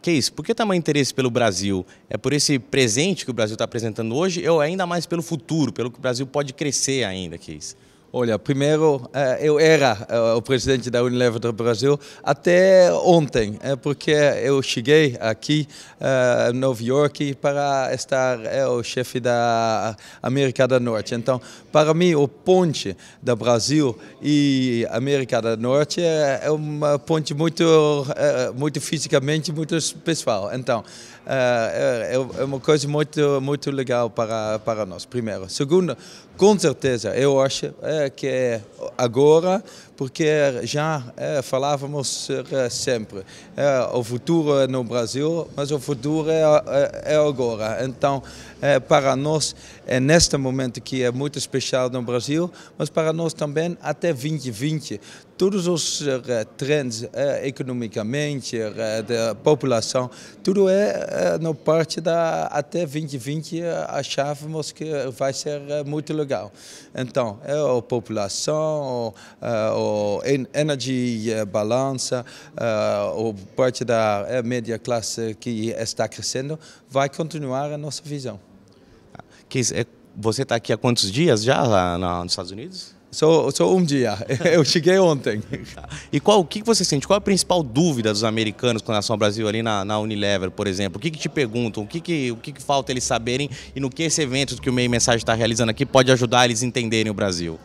Que isso? Por que tamanho tá interesse pelo Brasil? É por esse presente que o Brasil está apresentando hoje ou é ainda mais pelo futuro, pelo que o Brasil pode crescer ainda, que isso? Olha, primeiro eh, eu era eh, o presidente da Unilever do Brasil até ontem, eh, porque eu cheguei aqui em Nova York para estar o chefe da América do Norte. Então, para mim, o ponte da Brasil e América do Norte é, é uma ponte muito, muito fisicamente muito pessoal. Então, é, é uma coisa muito, muito legal para, para nós, primeiro. Segundo, com certeza, eu acho é, que é agora, porque já é, falávamos é, sempre, é, o futuro é no Brasil, mas o futuro é, é agora. Então, para nós, é neste momento que é muito especial no Brasil, mas para nós também até 2020 todos os eh, trends eh, economicamente, eh, da população, tudo é no parte da até 2020 achávamos que vai ser muito legal. Então, é a população, o energia balança, o parte da média classe que está crescendo, vai continuar a nossa visão. Quis, é você está aqui há quantos dias já lá nos Estados Unidos? Sou sou um dia. Eu cheguei ontem. Tá. e qual, o que você sente? Qual é a principal dúvida dos americanos com relação ao Brasil ali na, na Unilever, por exemplo? O que, que te perguntam? O, que, que, o que, que falta eles saberem? E no que esse evento que o Meio Mensagem está realizando aqui pode ajudar eles a entenderem o Brasil?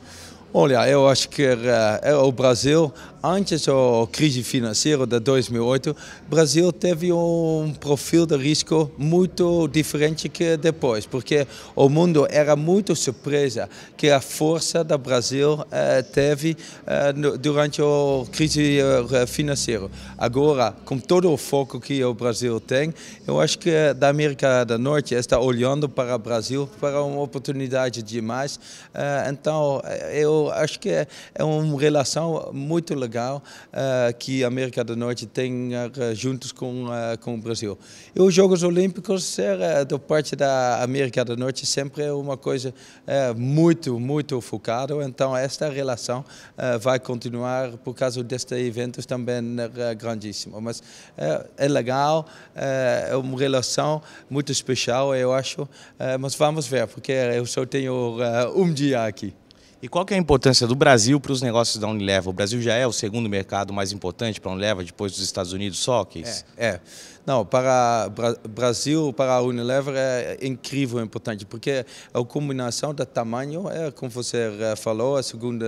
Olha, eu acho que eh, é o Brasil, antes da crise financeira de 2008, o Brasil teve um perfil de risco muito diferente que depois, porque o mundo era muito surpresa que a força do Brasil eh, teve eh, durante a crise financeira. Agora, com todo o foco que o Brasil tem, eu acho que da América do Norte está olhando para o Brasil para uma oportunidade demais. então, eu acho que é, é uma relação muito legal uh, que a América do Norte tem uh, eh, juntos com, uh, com o Brasil. E os Jogos Olímpicos, é, da parte da América do Norte, sempre é uma coisa muito, muito focada. Então, esta relação vai continuar por causa destes eventos também grandíssimo. Mas é legal, é uma relação muito especial, eu acho. Mas vamos ver, porque eu só tenho um dia aqui. E qual que é a importância do Brasil para os negócios da Unilever? O Brasil já é o segundo mercado mais importante para a Unilever, depois dos Estados Unidos só? Que é, é. Não, para o Brasil, para a Unilever é incrível é importante, porque a combinação do tamanho é, como você falou, a segunda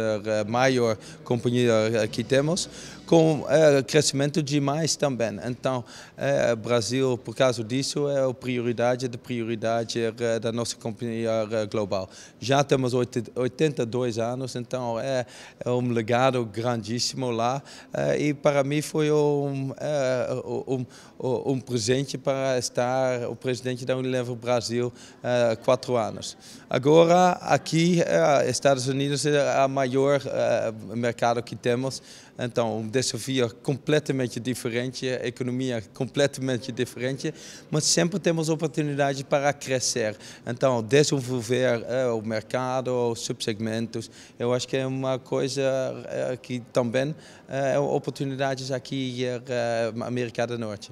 maior companhia que temos, com é, crescimento demais também. Então, é, Brasil, por causa disso, é a prioridade da prioridade é, da nossa companhia é, global. Já temos 82 dois anos, então é, é um legado grandíssimo lá. É, e para mim foi é, um, um, um, presente para estar o presidente da Unilever Brasil é, quatro anos. Agora, aqui, Estados Unidos é o maior mercado que temos, então um desafio completamente diferente, economia completamente diferente, mas sempre temos oportunidade para crescer. Então, desenvolver o mercado, o subsegmento, eu acho que é uma coisa eh, que também eh, é oportunidades aqui na eh, América do Norte.